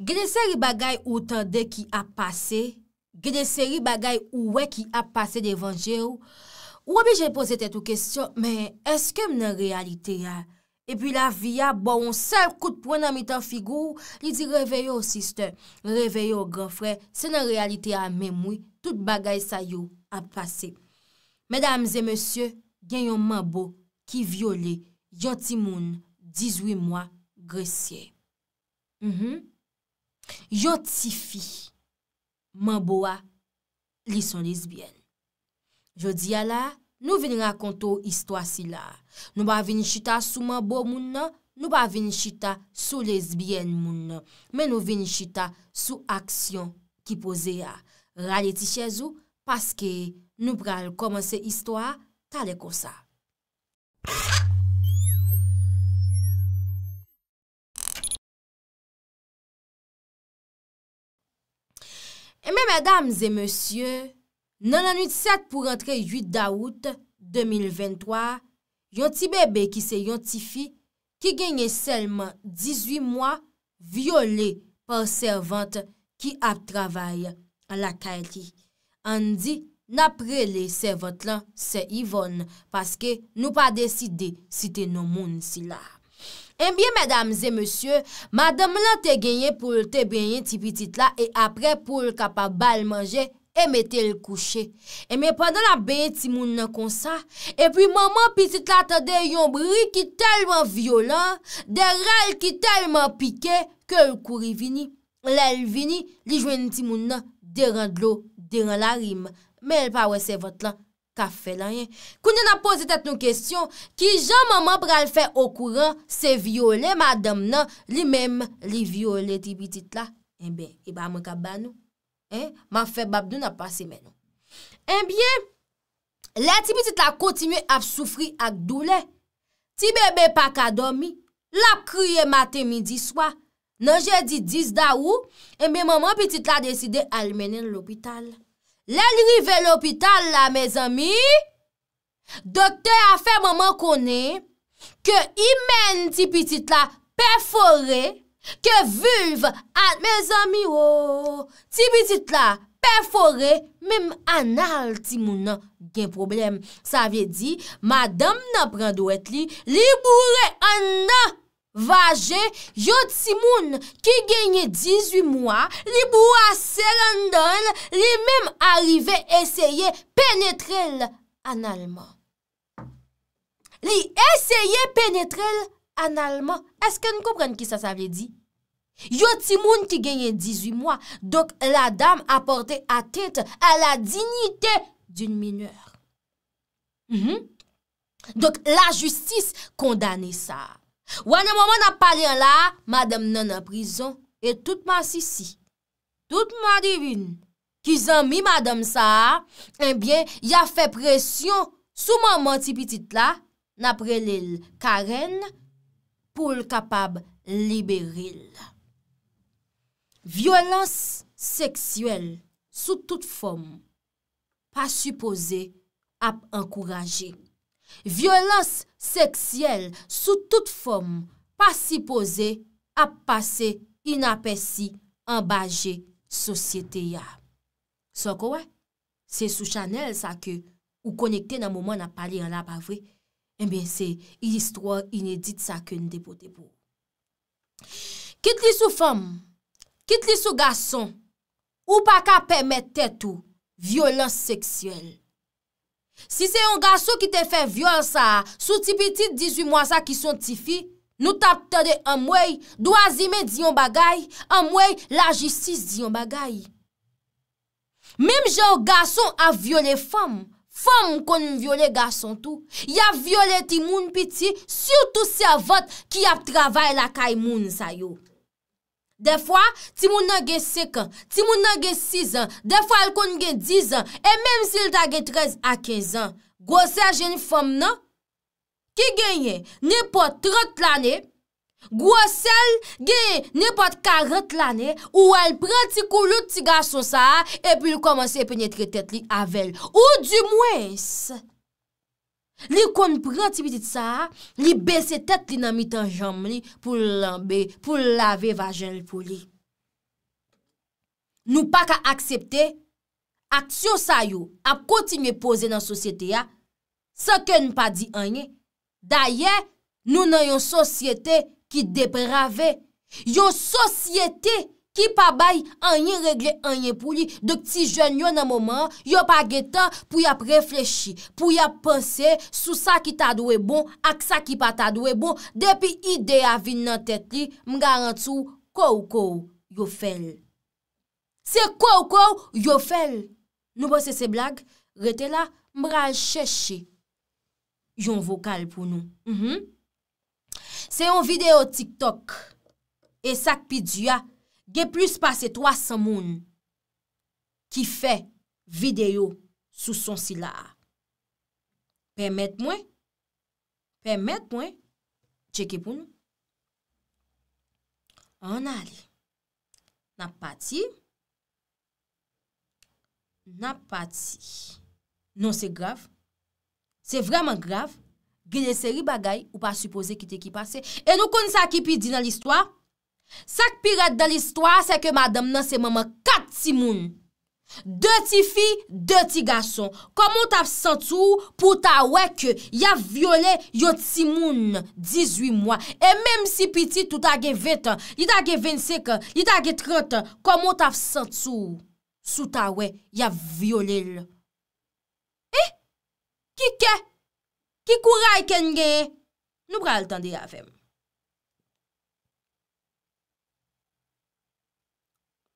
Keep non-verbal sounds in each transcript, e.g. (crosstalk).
Gede seri bagay ou tande ki ap pase, gede seri bagay ou we ki ap pase devanje ou, ou obi jen pose tetou kesyon, men, eske mnen realite ya? E pi la vi ya, bon, on sep kout pwen nan mitan figou, li di reveye ou sister, reveye ou grandfrey, se mnen realite ya men mou, tout bagay sa yo ap pase. Medamze, monsye, gen yon man bo ki viole, yon timoun, dizwi mwa, gresye. Mh, mh, Yo ti fi man bo a lison lesbien. Yo di ala nou veni akonto istwa si la. Nou ba veni chita sou man bo moun nan, nou ba veni chita sou lesbien moun nan. Men nou veni chita sou aksyon ki pose ya. Rale ti chezou paske nou pral koman se istwa talekon sa. Kadams e monsye, nan anou tisat pou rentre 8 daout 2023, yon ti bebe ki se yon ti fi ki genye selman 18 mwa viole par servante ki ap travay an la kari. An di napre le servante lan se Yvonne paske nou pa deside site nou moun si la. Enbyen eh mèdames e monsye, madame lan te genyen pou te benyen ti pitit la e apre pou l kapa bal manje e mette l kouche. Enbyen pandan la benyen ti moun nan konsa, epi maman pitit la tade yon bri ki telman violan, de ral ki telman pike, ke l kouri vini. L el vini, li jweni ti moun nan, deran dlo, deran la rim, men l pa wese vot lan. Kafè lan yè, koun yon ap pose tèt nou kèsyon ki jan maman pral fè okouran se viole madam nan li mèm li viole ti pitit la. En bè, i ba mwen kap ban nou, eh, man fè bab nou na pasi mè nou. En bè, lè ti pitit la kontinye ap soufri ak doule, ti bebe pak adomi, lè ap kriye matè midi swa, nan jè di diz da ou, eh en bè maman pitit la deside almenen l'opital. Lè li li ve l'opital la, me zami, dokte a fe mouman kone, ke imen ti pitit la pefore, ke vulve an, me zami, o, oh, ti pitit la pefore, mèm an al ti mou nan gen problem. Sa vie di, madame nan prendou et li, li bourre an nan pefore, Vaje, yot si moun ki genye 18 mwa, li bou ase London, li mem arrive eseye penetrel an alman. Li eseye penetrel an alman. Eske n koubren ki sa sa vle di? Yot si moun ki genye 18 mwa, dok la dam aporte akente a la dignite din mineur. Mhm. Dok la justis kondane sa. Ou ane mouman ap pale an la, madame nan an prizon, e tout ma sisi, tout ma divin, ki zan mi madame sa, enbyen, eh ya fe presyon sou mouman ti pitit la, naprelel karen, pou l kapab liberil. Violans seksuel sou tout fom, pa supose ap ankouraje. Vyolans seksyel sou tout fòm pasipose ap pase inapensi anbaje sosyete ya. Sòk wè, se sou chanel sa ke ou konekte nan mouman ap pale an ap avre, e eh bè se il istwa inedit sa ke nou depo depo. Kit li sou fòm, kit li sou gason, ou pa ka pèmè tètou, Vyolans seksyel. Si se yon gason ki te fe viol sa, sou ti pitit 18 mwasa ki son ti fi, nou tap te de amwey, dou azime di yon bagay, amwey la jistis di yon bagay. Mem jè yon gason a viole fam, fam kon yon viole gason tou, yon viole ti moun pitit, sou tou se a vot ki ap travay la kay moun sa yo. De fwa, ti moun nage sek an, ti moun nage siz an, de fwa el kon nage diz an, e menm si el dage trez a kez an. Gwose a jen fom nan? Ki genye? Nipot 30 lane, gwose el genye nipot 40 lane, ou el prati kou lout ti gason sa a, e pi l komanse epi nye tretet li avel. Ou di mwensi? Li konpren tipi dit sa, li bese tet li nan mi tan janm li pou lave vajen li pou li. Nou pa ka aksepte, aksyon sa yo ap kontinye pose nan sosyete ya, seke nou pa di anye. Daye, nou nan yon sosyete ki deprave. Yon sosyete! I pa bay anye regle anye pou li. Dok ti jen yon an moman. Yon pa getan pou yap reflechi. Pou yap pense sou sa ki ta dwe bon. Ak sa ki pa ta dwe bon. Depi ide avin nan tet li. Mga rantou kou kou yon fel. Se kou kou yon fel. Nou bo se se blag. Retela mral cheshe. Yon vokal pou nou. Mhm. Se yon video tiktok. E sak pi dya. Ge plus pase 300 moun ki fe videyo sou son sila a. Permet mwen? Permet mwen? Cheke pou nou? An al. Na pati? Na pati? Non se grav. Se vreman grav. Ge leseri bagay ou pa suppose ki te ki pase. E nou kon sa ki pi di nan listwa? Sak piret dan listwa se ke madam nan se mama kat simoun. Eh? De ti fi, de ti gason. Komo taf satsou pou tawe ke ya viole yo simoun 18 mwa. E menm si piti touta ge 20, yi ta ge 25, yi ta ge 30. Komo taf satsou sou tawe ya violel. Eh? Ki ke? Ki kou ray ken ge? Eh? Nou pral tande yavem.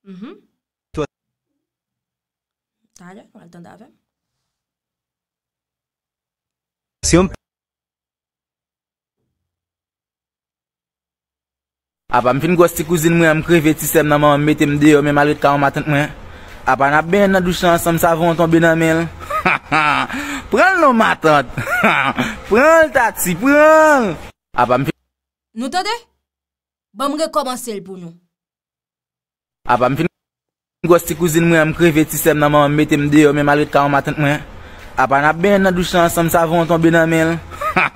Mm-hmm. A pa m fin gwa sti kouzin mwen, m krive ti sem nanman, m bete m deyo, m e malwit ka ou matant mwen. A pa n ap ben nan dou chansan, m savon ton bedan mel. Pran l ou matant. Pran l tat si, pran. A pa m fin gwa sti kouzin mwen, m krive ti sem nanman, m bete m deyo, m e malwit ka ou matant mwen. A pa m fin gwoz ti kouzin mwen, m kreve ti sem nanman, m bete m deyo, m e malwit ka ou maten mwen. A pa n ap ben nan dou chansan, m savon ton ben nanmen.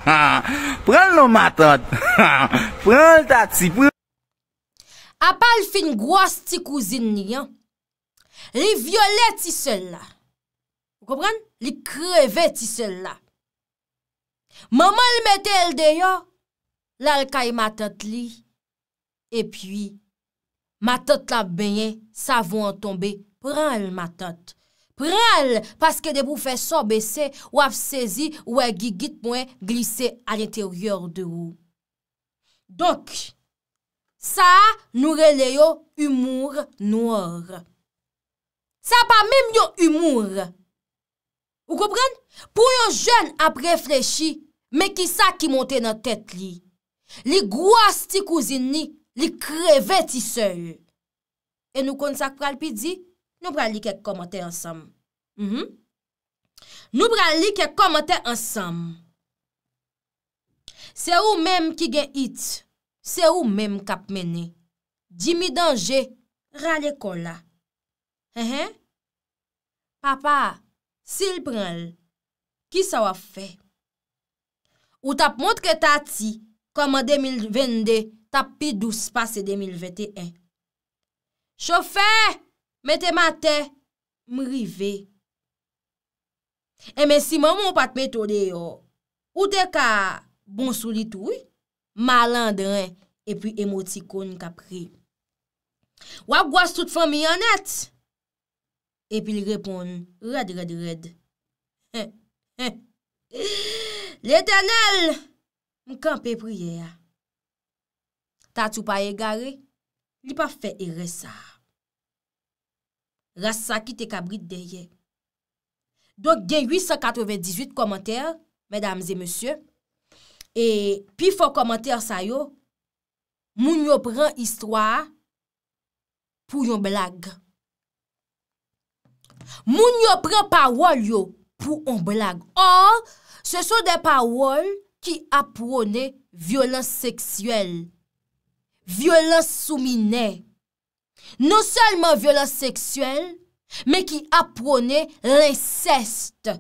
(laughs) Pren l ou maten. Pren l ta ti. A pa l fin gwoz ti kouzin ni. Li viole ti sel la. Koupran? Li kreve ti sel la. Maman l metel deyo. La l kay maten li. E pi... Matote la benye, sa vou an tombe. Prenl matote. Prenl, paske debou fè so bese, waf sezi, wè gigit mwen glise al interior de ou. Donk, sa nou releyo humour nouor. Sa pa mèm yo humour. Ou kopren? Pou yo jen ap reflechi, mè ki sa ki monte nan tèt li. Li gwa sti kouzin ni, Li kreve ti se yo. E nou kon sa kral pi di, nou pral li kek komote ansam. Mh mh. Nou pral li kek komote ansam. Se ou menm ki gen it, se ou menm kap mene. Dimi danje, rale kola. Mh mh. Papa, sil pral, ki sa waf fe? Ou tap moun tre ta ti, koma 2022, Ta pi dou spase 2021. Chofè, metè matè, mri ve. E eh, men si mè moun pat metode yo, ou de ka bon souli tou, malan dren, epi emotikon kapri. Wap gwa sout fèm yon net, epi l repon, red, red, red. L (laughs) etenel, mkanpe priye ya. Tati ou pa ye gare, li pa fe ere sa. Rasa ki te kabrit de ye. Donk gen 898 komentèr, mèdames et mèsyè. E pi fò komentèr sa yo, moun yo pran histwa pou yon blag. Moun yo pran pawol yo pou yon blag. Or, se sou de pawol ki aprone violens seksyèl. Violans soumine, nou selman violans seksuel, me ki aprone renceste.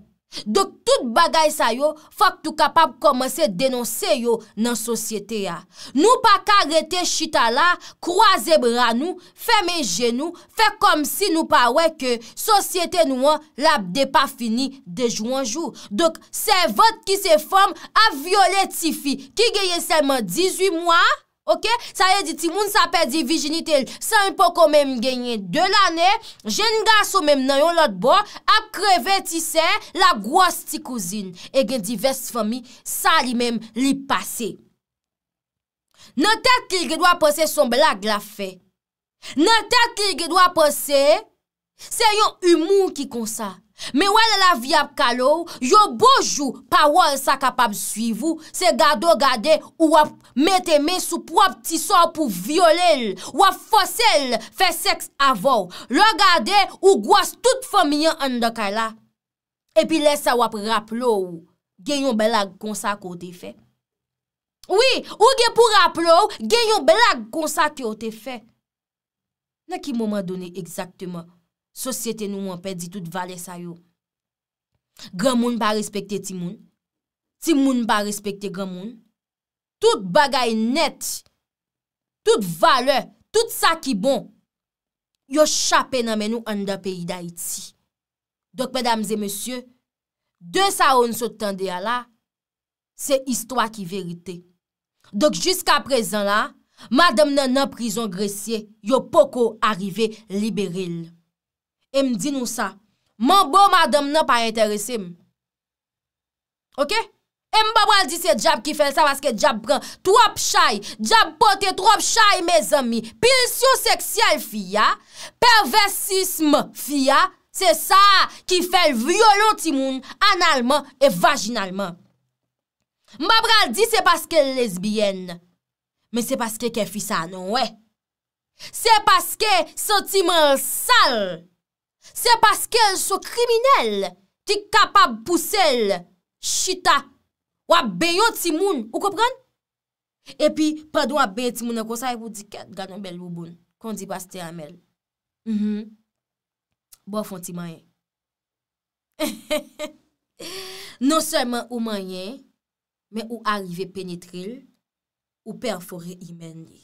Dok tout bagay sa yo, fok tou kapap komanse denonse yo nan sosyete ya. Nou pa kagrete chitala, kwa zebran nou, fe menjen nou, fe kom si nou pa we ke sosyete nou an lap de pa fini de jou an jou. Dok se vot ki se fom a violetifi, ki geye selman 18 mwa, Ok, sa yè di ti moun sa pè di vijini tel, sa yon pou kon mèm genye de l'anè, jen nga sou mèm nan yon lot bo, ap kreve ti sen, la gwa sti kouzin. E gen divers fèmi sa li mèm li pase. Nan tèk ki yon gèdwa pose, son blag la fe. Nan tèk ki yon gèdwa pose, se yon humoun ki konsa. Men wè lè la vi ap kalou, yo boujou pa wè sa kapab suivou, se gado gade ou wap metemè soup wap tisò pou violel, wap fosel fè seks avò. Lò gade ou gwas tout fòmilyan an de kal la. Epi lè sa wap rap lou, gen yon belag konsa ki o te fè. Oui, ou gen pou rap lou, gen yon belag konsa ki o te fè. Nè ki mouman donè egzaktèman? Sosyete nou mwen pedi tout vale sa yo. Gran moun ba respekte ti moun. Ti moun ba respekte gran moun. Tout bagay net. Tout vale. Tout sa ki bon. Yo chapen namen nou an da peyi da iti. Dok, mèdames et monsieurs, de sa on sou tende ya la, se istwa ki verite. Dok, jiska prezen la, madame nan nan prison gresye, yo poko arrive liberil. E m di nou sa. Man bo madam nan pa interese m. Ok? E m babal di se djab ki fel sa maske djab pran. Trop chay. Djab pote trop chay, me zami. Pilsio seksyal fiya. Perversisme fiya. Se sa ki fel violon ti moun analman e vaginalman. M babal di se paske lesbiyen. Me se paske ke fi sa, non? Se paske se ti man sal. Se paske el so kriminel, ti kapab puse el, shita, wap beyo ti moun, ou kopran? E pi, padou wap beyo ti moun, akosay e pou di, kat ganon bel wouboun, kon di pas te amel. Mhm. Bo fon ti manyen. (laughs) Non seman ou manyen, men ou arrive penetril, ou perfore imen li.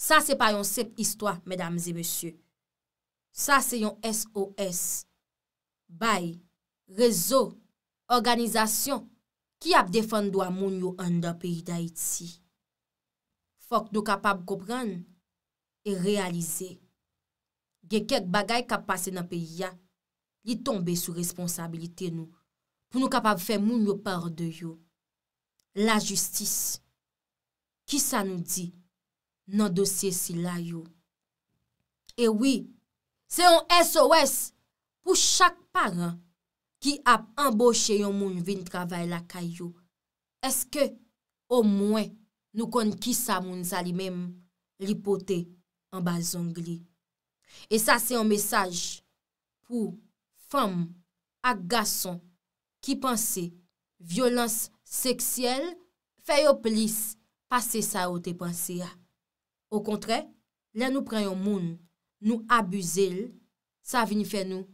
Sa se pa yon sep histwa, medam zi monsye. Sa se yon S.O.S. Bay, rezo, organizasyon ki ap defan do a moun yo an da peyi da itsi. Fok nou kapap gopran e realize. Ge kek bagay kap pase nan peyi ya li tombe sou responsabilite nou pou nou kapap fe moun yo par de yo. La justis. Ki sa nou di nan dosye si la yo. E wii, Se yon SOS pou chak paran ki ap emboshe yon moun vin travay lakay yo, eske o mwen nou konn ki sa moun zali mem lipote an bazong li. E sa se yon mesaj pou fam ak gason ki panse violans seksyel fe yo plis pase sa ou te panse ya. Ou kontre, la nou pran yon moun. Nou abuzil, sa vini fe nou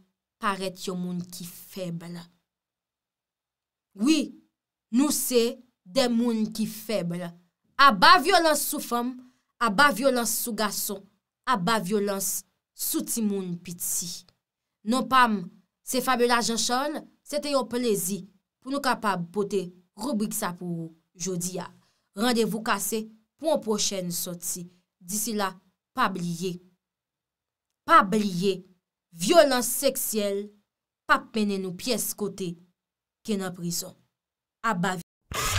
paretyo moun ki feble. Oui, nou se de moun ki feble. A ba violans sou fem, a ba violans sou gason, a ba violans sou ti moun pit si. Non pam, se fabela Jean Charles, se te yo plezi pou nou kapab pote groubik sa pou jodi ya. Rendevou kase pou an pochene sot si. Disi la, pabliye. pa blye, vyolans seksyel, pa pene nou piyes kote, ki nan prison. Aba vi.